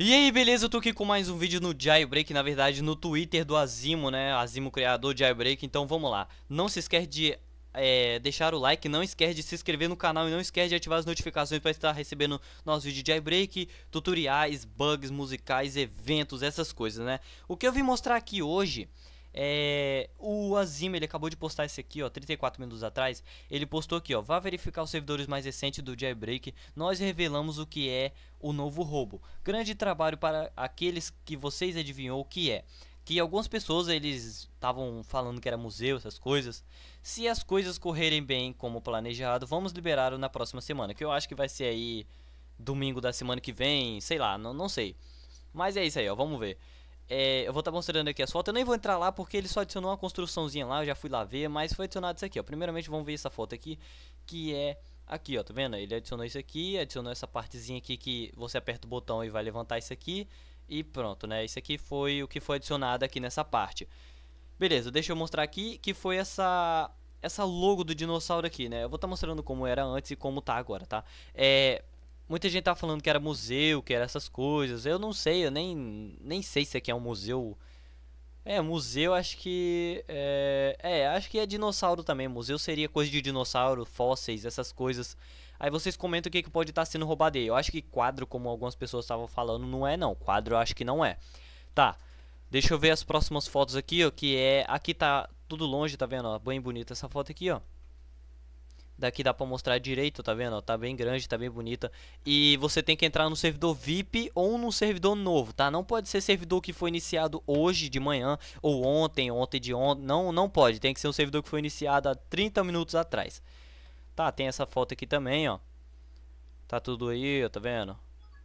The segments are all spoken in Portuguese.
E aí, beleza? Eu tô aqui com mais um vídeo no Jailbreak, na verdade no Twitter do Azimo, né? Azimo criador de Jailbreak, então vamos lá. Não se esquece de é, deixar o like, não esquece de se inscrever no canal e não esquece de ativar as notificações para estar recebendo nossos vídeos de jailbreak, tutoriais, bugs musicais, eventos, essas coisas, né? O que eu vim mostrar aqui hoje é o Azima, ele acabou de postar esse aqui, ó, 34 minutos atrás. Ele postou aqui, ó, vá verificar os servidores mais recentes do jailbreak. Nós revelamos o que é o novo roubo. Grande trabalho para aqueles que vocês adivinhou o que é que algumas pessoas eles estavam falando que era museu, essas coisas. Se as coisas correrem bem como planejado, vamos liberar na próxima semana, que eu acho que vai ser aí domingo da semana que vem, sei lá, não, não sei. Mas é isso aí, ó, vamos ver. É, eu vou estar tá mostrando aqui as fotos. Eu nem vou entrar lá porque ele só adicionou uma construçãozinha lá. Eu já fui lá ver, mas foi adicionado isso aqui, ó. Primeiramente, vamos ver essa foto aqui, que é aqui, ó. Tá vendo? Ele adicionou isso aqui, adicionou essa partezinha aqui que você aperta o botão e vai levantar isso aqui. E pronto, né? Isso aqui foi o que foi adicionado aqui nessa parte. Beleza, deixa eu mostrar aqui que foi essa essa logo do dinossauro aqui, né? Eu vou estar tá mostrando como era antes e como tá agora, tá? É, Muita gente tá falando que era museu, que era essas coisas. Eu não sei, eu nem, nem sei se aqui é um museu. É, museu acho que. É, é, acho que é dinossauro também. Museu seria coisa de dinossauro, fósseis, essas coisas. Aí vocês comentam o que, que pode estar tá sendo roubado aí. Eu acho que quadro, como algumas pessoas estavam falando, não é não. Quadro eu acho que não é. Tá. Deixa eu ver as próximas fotos aqui, ó. Que é. Aqui tá tudo longe, tá vendo? Ó, bem bonita essa foto aqui, ó. Daqui dá pra mostrar direito, tá vendo? Tá bem grande, tá bem bonita. E você tem que entrar no servidor VIP ou num servidor novo, tá? Não pode ser servidor que foi iniciado hoje de manhã ou ontem, ontem de ontem. Não, não pode. Tem que ser um servidor que foi iniciado há 30 minutos atrás. Tá, tem essa foto aqui também, ó. Tá tudo aí, tá vendo?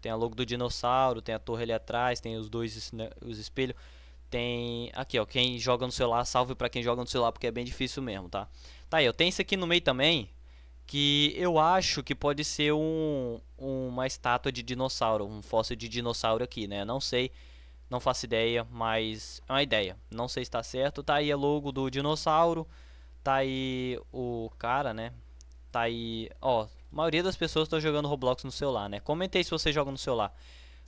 Tem a logo do dinossauro, tem a torre ali atrás, tem os dois né, os espelhos. Tem. Aqui, ó. Quem joga no celular, salve pra quem joga no celular, porque é bem difícil mesmo, tá? Tá aí, ó. Tem isso aqui no meio também que eu acho que pode ser um, uma estátua de dinossauro, um fóssil de dinossauro aqui, né? Não sei, não faço ideia, mas é uma ideia. Não sei se está certo. Tá aí a logo do dinossauro, tá aí o cara, né? Tá aí, ó, a maioria das pessoas estão jogando Roblox no celular, né? Comentei se você joga no celular.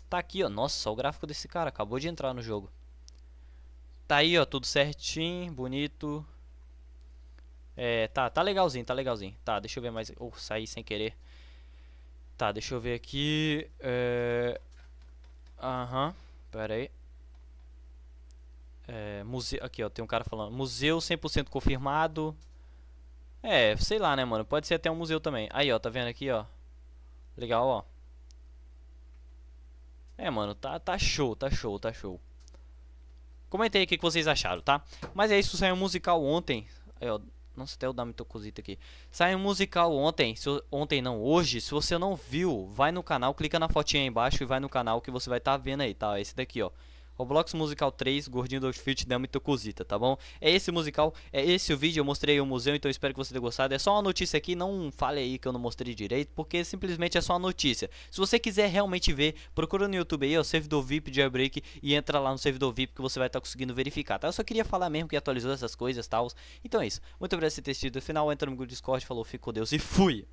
Tá aqui, ó, nossa, o gráfico desse cara acabou de entrar no jogo. Tá aí, ó, tudo certinho, bonito, é, tá, tá legalzinho, tá legalzinho. Tá, deixa eu ver mais. Ou oh, saí sem querer. Tá, deixa eu ver aqui. É... Aham, uhum, pera aí. É, museu, aqui ó, tem um cara falando. Museu 100% confirmado. É, sei lá né, mano. Pode ser até um museu também. Aí ó, tá vendo aqui ó. Legal ó. É, mano, tá, tá show, tá show, tá show. Comentei aí o que, que vocês acharam, tá? Mas é isso, saiu um musical ontem. Aí ó. Nossa, até eu dar mitocosita aqui. Saiu um musical ontem, se, ontem não, hoje. Se você não viu, vai no canal, clica na fotinha aí embaixo e vai no canal que você vai estar tá vendo aí, tá? Esse daqui, ó. Roblox Musical 3, Gordinho do Outfit, Dama e Tocosita, tá bom? É esse musical, é esse o vídeo, eu mostrei o museu, então espero que você tenha gostado. É só uma notícia aqui, não fale aí que eu não mostrei direito, porque simplesmente é só uma notícia. Se você quiser realmente ver, procura no YouTube aí, ó, servidor VIP de Jailbreak e entra lá no servidor VIP que você vai estar tá conseguindo verificar, tá? Eu só queria falar mesmo que atualizou essas coisas e tal. Então é isso. Muito obrigado por ter assistido o final, entra no meu Discord, falou, fico com Deus e fui!